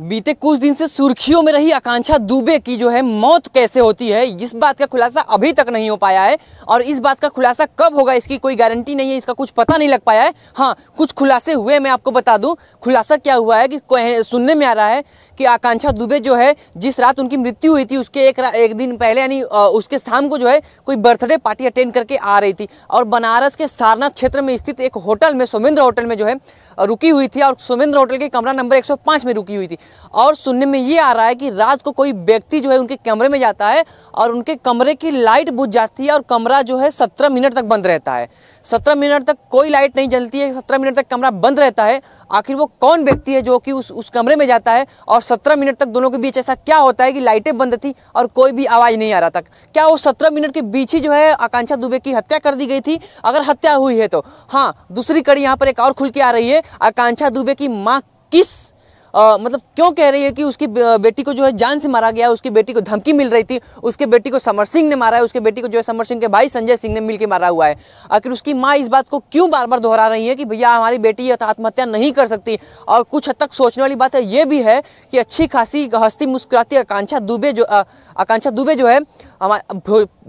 बीते कुछ दिन से सुर्खियों में रही आकांक्षा दुबे की जो है मौत कैसे होती है इस बात का खुलासा अभी तक नहीं हो पाया है और इस बात का खुलासा कब होगा इसकी कोई गारंटी नहीं है इसका कुछ पता नहीं लग पाया है हाँ कुछ खुलासे हुए मैं आपको बता दूं खुलासा क्या हुआ है कि सुनने में आ रहा है कि आकांक्षा दुबे जो है जिस रात उनकी मृत्यु हुई थी उसके एक एक दिन पहले यानी उसके शाम को जो है कोई बर्थडे पार्टी अटेंड करके आ रही थी और बनारस के सारनाथ क्षेत्र में स्थित एक होटल में सोमेंद्र होटल में जो है रुकी हुई थी और सोमेंद्र होटल के कमरा नंबर 105 में रुकी हुई थी और सुनने में ये आ रहा है कि रात को कोई व्यक्ति जो है उनके कमरे में जाता है और उनके कमरे की लाइट बुझ जाती है और कमरा जो है सत्रह मिनट तक बंद रहता है सत्रह मिनट तक कोई लाइट नहीं जलती है सत्रह मिनट तक कमरा बंद रहता है आखिर वो कौन व्यक्ति है जो कि उस उस कमरे में जाता है और सत्रह मिनट तक दोनों के बीच ऐसा क्या होता है कि लाइटें बंद थी और कोई भी आवाज़ नहीं आ रहा था क्या वो सत्रह मिनट के बीच ही जो है आकांक्षा दुबे की हत्या कर दी गई थी अगर हत्या हुई है तो हाँ दूसरी कड़ी यहाँ पर एक और खुल के आ रही है आकांक्षा दुबे की माँ किस आ, मतलब क्यों कह रही है कि उसकी बेटी को जो है जान से मारा गया उसकी बेटी को धमकी मिल रही थी उसके बेटी को समर सिंह ने मारा है उसके बेटी को जो है समर सिंह के भाई संजय सिंह ने मिलकर मारा हुआ है आखिर उसकी माँ इस बात को क्यों बार बार दोहरा रही है कि भैया हमारी बेटी आत्महत्या नहीं कर सकती और कुछ हद तक सोचने वाली बात है ये भी है कि अच्छी खासी हस्ती मुस्कुराती आकांक्षा दुबे जो आकांक्षा दुबे जो है हमारे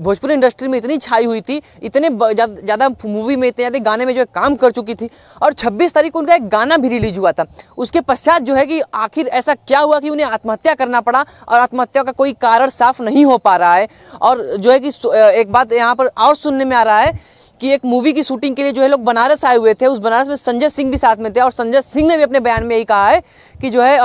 भोजपुरी इंडस्ट्री में इतनी छाई हुई थी इतने ज़्यादा मूवी में इतने ज़्यादा गाने में जो है काम कर चुकी थी और छब्बीस तारीख को उनका एक गाना भी रिलीज हुआ था उसके पश्चात जो है कि आखिर ऐसा क्या हुआ कि उन्हें आत्महत्या करना पड़ा और आत्महत्या का कोई कारण साफ नहीं हो पा रहा है और जो है कि एक बात यहाँ पर और सुनने में आ रहा है कि एक मूवी की शूटिंग के लिए जो है लोग बनारस आए हुए थे उस बनारस में संजय सिंह भी साथ में थे और संजय सिंह ने भी अपने बयान में यही कहा है कि जो है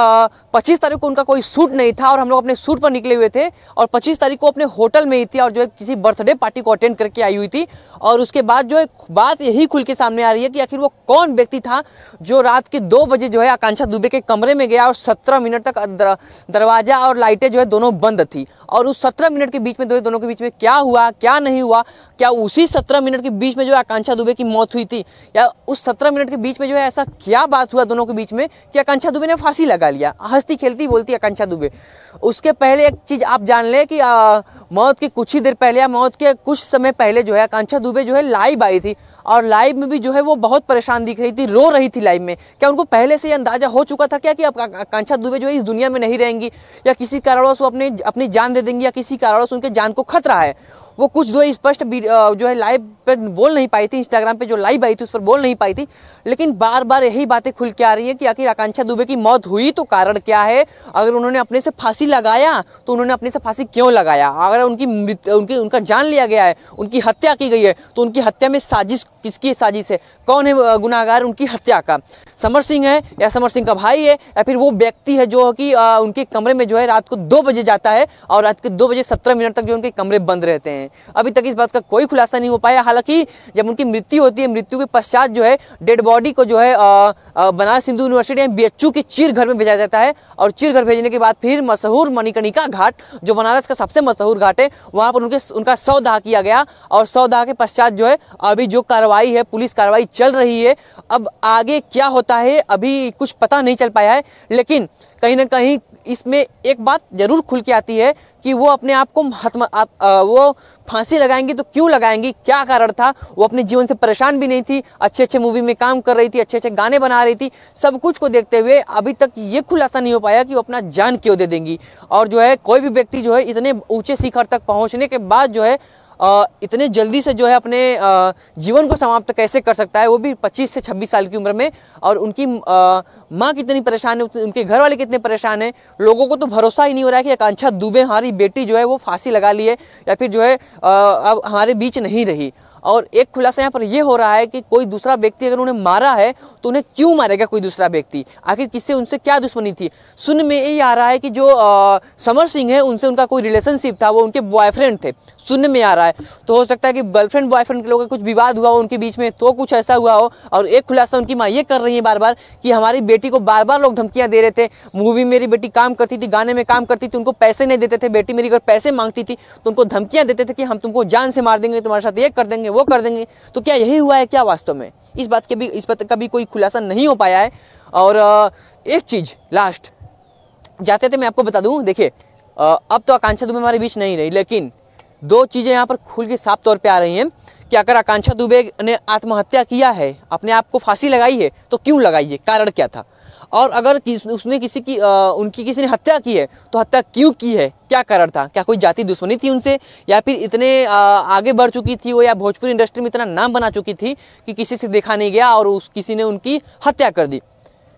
पच्चीस तारीख को उनका कोई सूट नहीं था और हम लोग अपने सूट पर निकले हुए थे और पच्चीस तारीख को अपने होटल में ही थी और जो है किसी बर्थडे पार्टी को अटेंड करके आई हुई थी और उसके बाद जो है बात यही खुल के सामने आ रही है कि आखिर वो कौन व्यक्ति था जो रात के दो बजे जो है आकांक्षा दुबे के कमरे में गया और सत्रह मिनट तक दरवाज़ा और लाइटें जो है दोनों बंद थी और उस सत्रह मिनट के बीच में दोनों के बीच में क्या हुआ क्या नहीं हुआ क्या उसी सत्रह मिनट के बीच में जो आकांक्षा दुबे की मौत हुई थी या उस सत्रह मिनट के बीच में जो है ऐसा क्या बात हुआ दोनों के बीच में कि आकांक्षा दुबे ने फांसी लगा लिया हंसती खेलती बोलती आकांक्षा दुबे उसके पहले एक चीज़ आप जान लें कि आ, मौत की कुछ ही देर पहले या मौत के कुछ समय पहले जो है आकांक्षा दुबे जो है लाइव आई थी और लाइव में भी जो है वो बहुत परेशान दिख रही थी रो रही थी लाइव में क्या उनको पहले से अंदाजा हो चुका था क्या कि आकांक्षा दुबे जो है इस दुनिया में नहीं रहेंगी या किसी कारणवश वो अपने अपनी जान दे देंगे या किसी से उनके जान को खतरा है वो कुछ दो स्पष्ट जो है लाइव पर बोल नहीं पाई थी इंस्टाग्राम पे जो लाइव आई थी उस पर बोल नहीं पाई थी लेकिन बार बार यही बातें खुल के आ रही है कि आखिर आकांक्षा दुबे की मौत हुई तो कारण क्या है अगर उन्होंने अपने से फांसी लगाया तो उन्होंने अपने से फांसी क्यों लगाया अगर उनकी उनकी उनका जान लिया गया है उनकी हत्या की गई है तो उनकी हत्या में साजिश किसकी साजिश है कौन है गुनागार उनकी हत्या का समर सिंह है या समर सिंह का भाई है या फिर वो व्यक्ति है जो कि उनके कमरे में जो है रात को दो बजे जाता है और रात के दो बजे सत्रह मिनट तक जो उनके कमरे बंद रहते हैं हैं अभी तक इस बात का कोई खुलासा नहीं हो पाया हालांकि जब उनकी मृत्यु होती है मृत्यु के पश्चात जो है डेड बॉडी को जो है Banaras Hindu university M B के चीर घर में भेजा जाता है और चीर घर भेजने के बाद फिर मशहूर मणिकणिका घाट जो बनारस का सबसे मशहूर घाट है वहाँ पर उनके उनका सौ दाह किया गया और सौ दाह के पश्चात जो है अभी जो कार्रवाई है पुलिस कार्रवाई चल रही है अब आगे क्या होता है अभी कुछ पता नहीं चल पाया है लेकिन कहीं ना कहीं इसमें एक बात जरूर खुल के आती है कि वो अपने आप को वो फांसी लगाएंगी तो क्यों लगाएंगी क्या कारण था वो अपने जीवन से परेशान भी नहीं थी अच्छे अच्छे मूवी में काम कर रही थी अच्छे अच्छे गाने बना रही थी सब कुछ को देखते हुए अभी तक ये खुलासा नहीं हो पाया कि वो अपना जान क्यों दे देंगी और जो है कोई भी व्यक्ति जो है इतने ऊँचे शिखर तक पहुँचने के बाद जो है इतने जल्दी से जो है अपने जीवन को समाप्त कैसे कर सकता है वो भी 25 से 26 साल की उम्र में और उनकी माँ कितनी परेशान है उनके घर वाले कितने परेशान हैं लोगों को तो भरोसा ही नहीं हो रहा है कि आकांक्षा दुबे हमारी बेटी जो है वो फांसी लगा ली है या फिर जो है अब हमारे बीच नहीं रही और एक खुलासा यहाँ पर यह हो रहा है कि कोई दूसरा व्यक्ति अगर उन्हें मारा है तो उन्हें क्यों मारेगा कोई दूसरा व्यक्ति आखिर किससे उनसे क्या दुश्मनी थी सुन में ये आ रहा है कि जो आ, समर सिंह है उनसे उनका कोई रिलेशनशिप था वो उनके बॉयफ्रेंड थे सुन में आ रहा है तो हो सकता है कि गर्लफ्रेंड बॉयफ्रेंड के लोगों का कुछ विवाद हुआ हो उनके बीच में तो कुछ ऐसा हुआ हो और एक खुलासा उनकी माँ ये कर रही है बार बार कि हमारी बेटी को बार बार लोग धमकियाँ दे रहे थे मूवी मेरी बेटी काम करती थी गाने में काम करती थी उनको पैसे नहीं देते थे बेटी मेरी अगर पैसे मांगती थी तो उनको धमकियाँ देते थे कि हम तुमको जान से मार देंगे तुम्हारे साथ ये कर देंगे देंगे वो कर देंगे तो क्या यही हुआ है क्या वास्तव में इस बात के भी इस बात का भी कोई खुलासा नहीं हो पाया है और एक चीज़ लास्ट जाते थे मैं आपको बता दूँ देखिए अब तो आकांक्षा दुबे हमारे बीच नहीं रही लेकिन दो चीज़ें यहाँ पर खुल के साफ तौर पर आ रही हैं कि अगर आकांक्षा दुबे ने आत्महत्या किया है अपने आप को फांसी लगाई है तो क्यों लगाइए कारण क्या था और अगर किस, उसने किसी की आ, उनकी किसी ने हत्या की है तो हत्या क्यों की है क्या कारण था क्या कोई जाति दुश्मनी थी उनसे या फिर इतने आ, आगे बढ़ चुकी थी वो या भोजपुरी इंडस्ट्री में इतना नाम बना चुकी थी कि किसी से देखा नहीं गया और उस किसी ने उनकी हत्या कर दी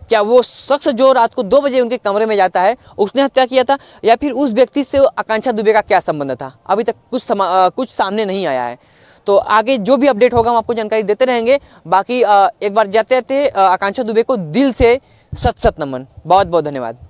क्या वो शख्स जो रात को दो बजे उनके कमरे में जाता है उसने हत्या किया था या फिर उस व्यक्ति से आकांक्षा दुबे का क्या संबंध था अभी तक कुछ समा, कुछ सामने नहीं आया है तो आगे जो भी अपडेट होगा हम आपको जानकारी देते रहेंगे बाकी एक बार जाते जाते आकांक्षा दुबे को दिल से सत सत नमन बहुत बहुत धन्यवाद